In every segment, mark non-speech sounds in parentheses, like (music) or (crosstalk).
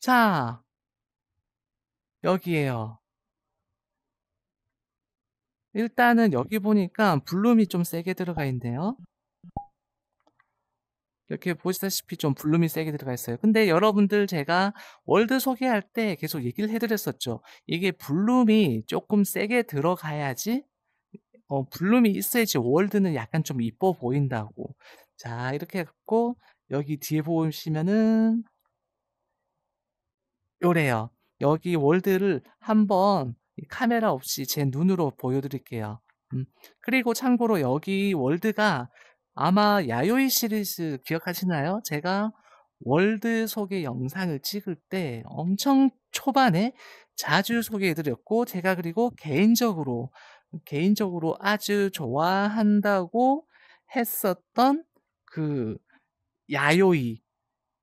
자, 여기에요. 일단은 여기 보니까 블룸이 좀 세게 들어가 있네요. 이렇게 보시다시피 좀 블룸이 세게 들어가 있어요. 근데 여러분들 제가 월드 소개할 때 계속 얘기를 해드렸었죠. 이게 블룸이 조금 세게 들어가야지, 어, 블룸이 있어야지 월드는 약간 좀 이뻐 보인다고. 자, 이렇게 해갖고 여기 뒤에 보시면은 요래요. 여기 월드를 한번 카메라 없이 제 눈으로 보여드릴게요. 음, 그리고 참고로 여기 월드가 아마 야요이 시리즈 기억하시나요? 제가 월드 소개 영상을 찍을 때 엄청 초반에 자주 소개해드렸고 제가 그리고 개인적으로 개인적으로 아주 좋아한다고 했었던 그 야요이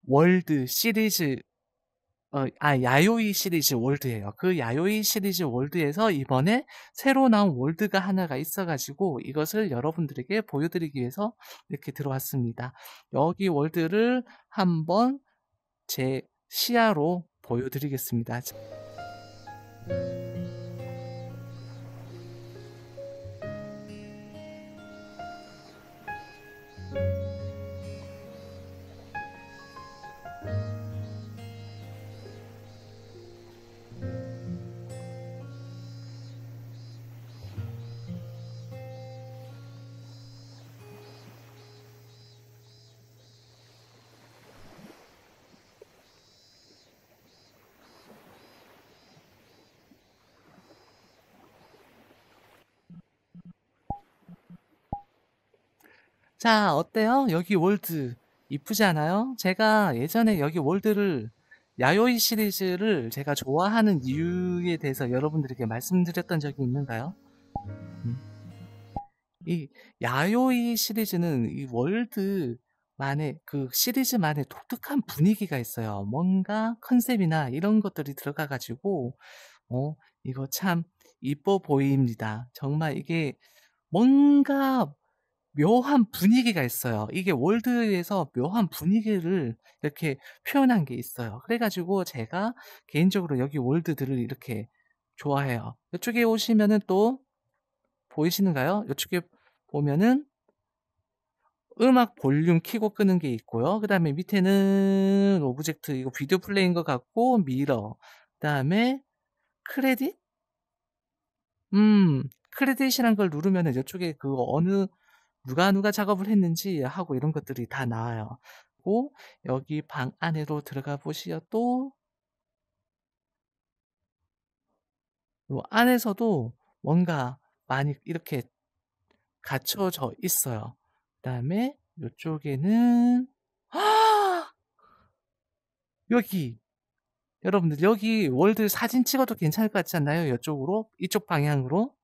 월드 시리즈 어, 아, 야요이 시리즈 월드예요. 그 야요이 시리즈 월드에서 이번에 새로 나온 월드가 하나가 있어가지고 이것을 여러분들에게 보여드리기 위해서 이렇게 들어왔습니다. 여기 월드를 한번 제 시야로 보여드리겠습니다. 자, 어때요? 여기 월드 이쁘지 않아요? 제가 예전에 여기 월드를 야요이 시리즈를 제가 좋아하는 이유에 대해서 여러분들에게 말씀드렸던 적이 있는가요? 음. 이 야요이 시리즈는 이 월드만의 그 시리즈만의 독특한 분위기가 있어요. 뭔가 컨셉이나 이런 것들이 들어가 가지고 어, 이거 참 이뻐 보입니다. 정말 이게 뭔가 묘한 분위기가 있어요. 이게 월드에서 묘한 분위기를 이렇게 표현한 게 있어요. 그래가지고 제가 개인적으로 여기 월드들을 이렇게 좋아해요. 이쪽에 오시면은 또 보이시는가요? 이쪽에 보면은 음악 볼륨 키고 끄는 게 있고요. 그 다음에 밑에는 오브젝트, 이거 비디오 플레이인 것 같고, 미러. 그 다음에 크레딧? 음, 크레딧이란 걸 누르면은 이쪽에 그 어느 누가 누가 작업을 했는지 하고 이런 것들이 다 나와요. 고 여기 방 안으로 들어가 보시어또 안에서도 뭔가 많이 이렇게 갖춰져 있어요. 그다음에 이쪽에는 (gasps) 여기 여러분들 여기 월드 사진 찍어도 괜찮을 것 같지 않나요? 이쪽으로 이쪽 방향으로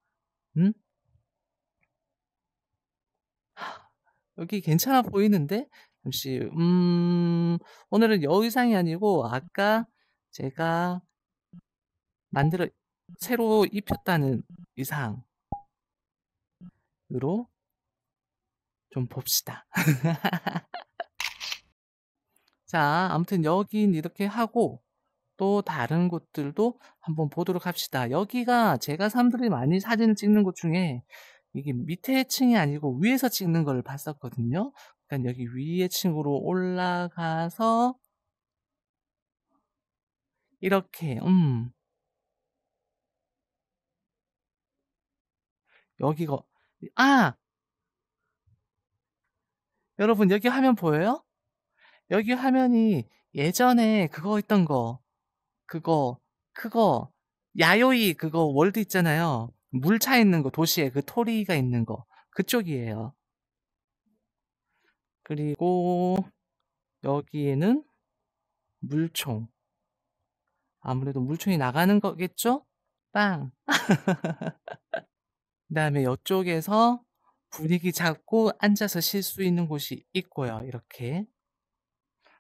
음? 여기 괜찮아 보이는데 잠시 음 오늘은 여의상이 아니고 아까 제가 만들어 새로 입혔다는 의상으로 좀 봅시다. (laughs) 자, 아무튼 여긴 이렇게 하고 또 다른 곳들도 한번 보도록 합시다. 여기가 제가 사람들이 많이 사진을 찍는 곳 중에 이게 밑에 층이 아니고 위에서 찍는 걸 봤었거든요. 그러니까 여기 위에 층으로 올라가서 이렇게 음 여기가 아 여러분 여기 화면 보여요? 여기 화면이 예전에 그거 있던 거 그거 그거 야요이 그거 월드 있잖아요. 물차 있는 거 도시에 그 토리가 있는 거 그쪽이에요. 그리고 여기에는 물총. 아무래도 물총이 나가는 거겠죠? 빵. (laughs) 그다음에 이쪽에서 분위기 잡고 앉아서 쉴 수 있는 곳이 있고요. 이렇게.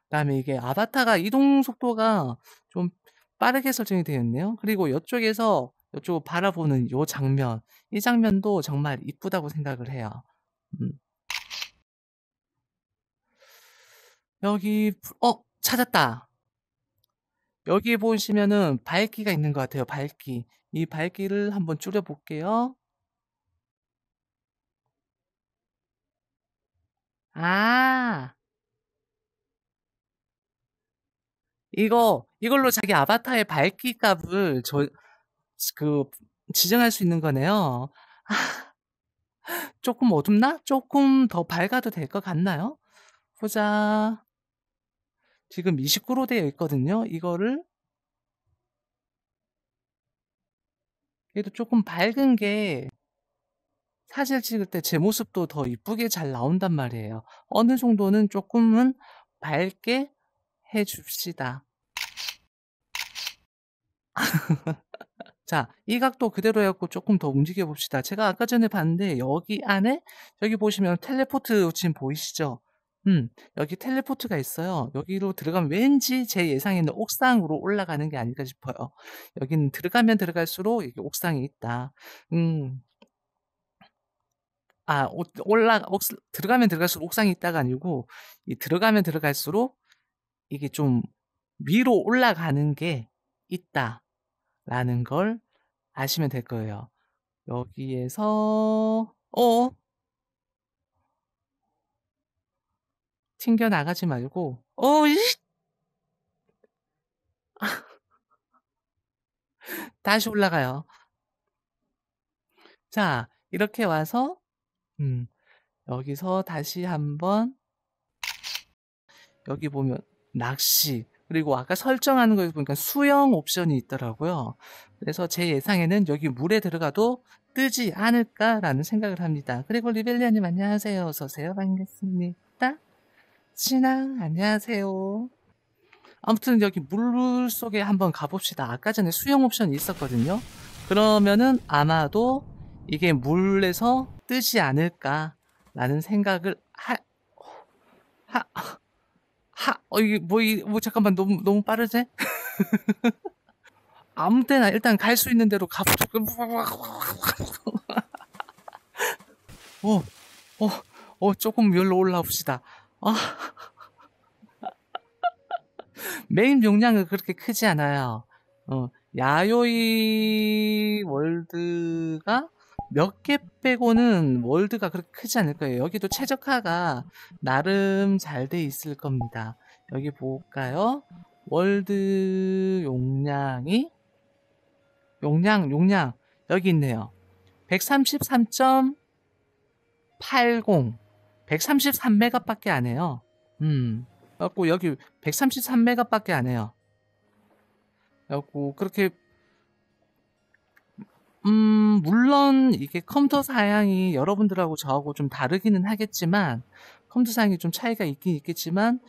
그다음에 이게 아바타가 이동 속도가 좀 빠르게 설정이 되었네요. 그리고 이쪽에서 이쪽 바라보는 이 장면, 이 장면도 정말 이쁘다고 생각을 해요. 음. 여기 어 찾았다. 여기 보시면은 밝기가 있는 것 같아요. 밝기. 이 밝기를 한번 줄여 볼게요. 아. 이거 이걸로 자기 아바타의 밝기 값을 저그 지정할 수 있는 거네요. 아, 조금 어둡나? 조금 더 밝아도 될 것 같나요? 보자. 지금 29로 되어 있거든요. 이거를 그래도 조금 밝은 게 사실 찍을 때 제 모습도 더 이쁘게 잘 나온단 말이에요. 어느 정도는 조금은 밝게 해줍시다. (laughs) 자, 이 각도 그대로 해갖고 조금 더 움직여 봅시다. 제가 아까 전에 봤는데 여기 안에 여기 보시면 텔레포트 지금 보이시죠? 음, 여기 텔레포트가 있어요. 여기로 들어가면 왠지 제 예상에는 옥상으로 올라가는 게 아닐까 싶어요. 여기는 들어가면 들어갈수록 여기 옥상이 있다. 음. 아, 올라 옥, 들어가면 들어갈수록 옥상이 있다가 아니고 이 들어가면 들어갈수록 이게 좀 위로 올라가는 게 있다. 라는 걸 아시면 될 거예요. 여기에서 어 튕겨 나가지 말고 어이 (laughs) 다시 올라가요. 자, 이렇게 와서 음, 여기서 다시 한번 여기 보면 낚시 그리고 아까 설정하는 거에서 보니까 수영 옵션이 있더라고요. 그래서 제 예상에는 여기 물에 들어가도 뜨지 않을까라는 생각을 합니다. 그리고 리벨리아님 안녕하세요. 어서오세요. 반갑습니다. 신앙 안녕하세요. 아무튼 여기 물 속에 한번 가봅시다. 아까 전에 수영 옵션이 있었거든요. 그러면은 아마도 이게 물에서 뜨지 않을까라는 생각을 하, 하, 하, 어, 이, 뭐, 이, 뭐, 잠깐만, 너무, 너무 빠르지? (laughs) 아무 때나 일단 갈 수 있는 대로 가. (laughs) 어, 어, 어, 조금 열로 올라옵시다. 아. (laughs) 메인 용량은 그렇게 크지 않아요. 어, 야요이 월드가 몇개 빼고는 월드가 그렇게 크지 않을 거예요. 여기도 최적화가 나름 잘 돼 있을 겁니다. 여기 볼까요? 월드 용량이 용량 용량 여기 있네요. 133.80 133메가밖에 안 해요. 음. 그래갖고 여기 133메가밖에 안 해요. 그래갖고 그렇게 음, 물론 이게 컴퓨터 사양이 여러분들하고 저하고 좀 다르기는 하겠지만 컴퓨터 사양이 좀 차이가 있긴 있겠지만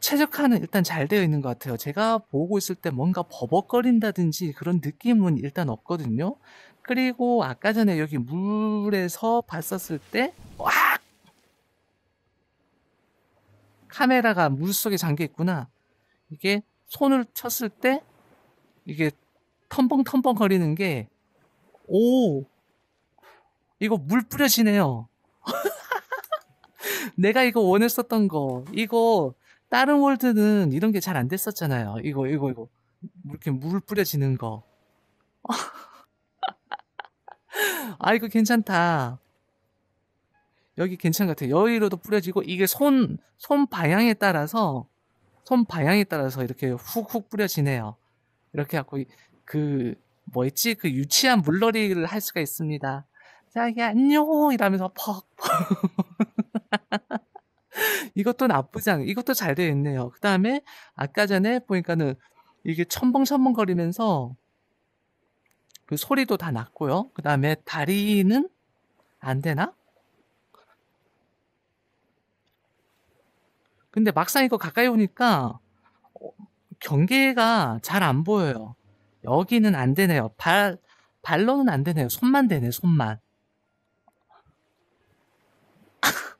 최적화는 일단 잘 되어 있는 것 같아요. 제가 보고 있을 때 뭔가 버벅거린다든지 그런 느낌은 일단 없거든요. 그리고 아까 전에 여기 물에서 봤었을 때, 와! 카메라가 물 속에 잠겨 있구나. 이게 손을 쳤을 때, 이게 텀벙텀벙 거리는 게, 오, 이거 물 뿌려지네요. (laughs) 내가 이거 원했었던 거, 이거, 다른 월드는 이런 게 잘 안 됐었잖아요. 이거, 이거, 이거. 이렇게 물 뿌려지는 거. (laughs) 아, 이거 괜찮다. 여기 괜찮은 것 같아요. 여의로도 뿌려지고, 이게 손, 손 방향에 따라서, 손 방향에 따라서 이렇게 훅훅 뿌려지네요. 이렇게 하고, 그뭐했지그 그 유치한 물놀이를 할 수가 있습니다. 자기 안녕 이러면서 퍽. (laughs) 이것도 나쁘지 않, 아요 이것도 잘 되어 있네요. 그 다음에 아까 전에 보니까는 이게 첨벙첨벙거리면서 그 소리도 다 났고요. 그 다음에 다리는 안 되나? 근데 막상 이거 가까이 오니까 어, 경계가 잘 안 보여요. 여기는 안 되네요. 발, 발로는 안 되네요. 손만 되네, 손만. (laughs)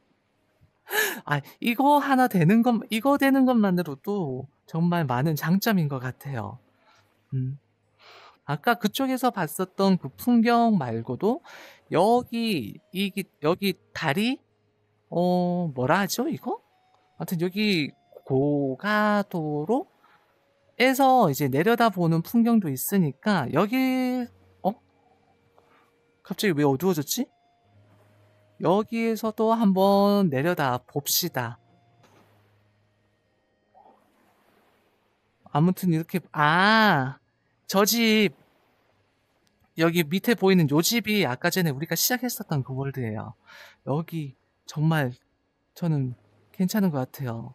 아, 이거 하나 되는 것, 이거 되는 것만으로도 정말 많은 장점인 것 같아요. 음. 아까 그쪽에서 봤었던 그 풍경 말고도 여기, 이, 여기 다리, 어, 뭐라 하죠, 이거? 아무튼 여기 고가도로 에서 이제 내려다보는 풍경도 있으니까 여기 어? 갑자기 왜 어두워졌지? 여기에서도 한번 내려다 봅시다. 아무튼 이렇게 아 저 집 여기 밑에 보이는 요 집이 아까 전에 우리가 시작했었던 그 월드예요. 여기 정말 저는 괜찮은 것 같아요.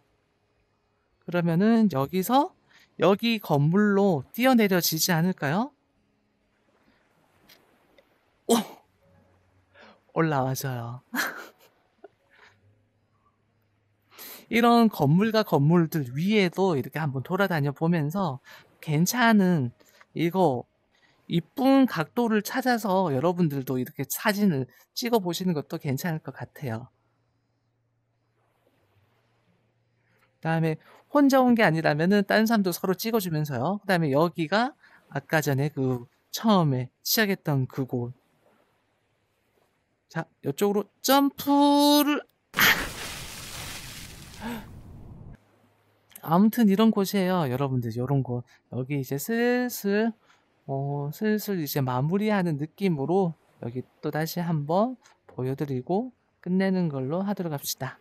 그러면은 여기서 여기 건물로 뛰어내려지지 않을까요? 오! 올라와줘요. (laughs) 이런 건물과 건물들 위에도 이렇게 한번 돌아다녀 보면서 괜찮은 이거 이쁜 각도를 찾아서 여러분들도 이렇게 사진을 찍어 보시는 것도 괜찮을 것 같아요. 그다음에 혼자 온 게 아니라면은 다른 사람도 서로 찍어주면서요. 그다음에 여기가 아까 전에 그 처음에 시작했던 그곳. 자, 이쪽으로 점프를 아! 아무튼 이런 곳이에요, 여러분들. 이런 곳 여기 이제 슬슬 어, 슬슬 이제 마무리하는 느낌으로 여기 또 다시 한번 보여드리고 끝내는 걸로 하도록 합시다.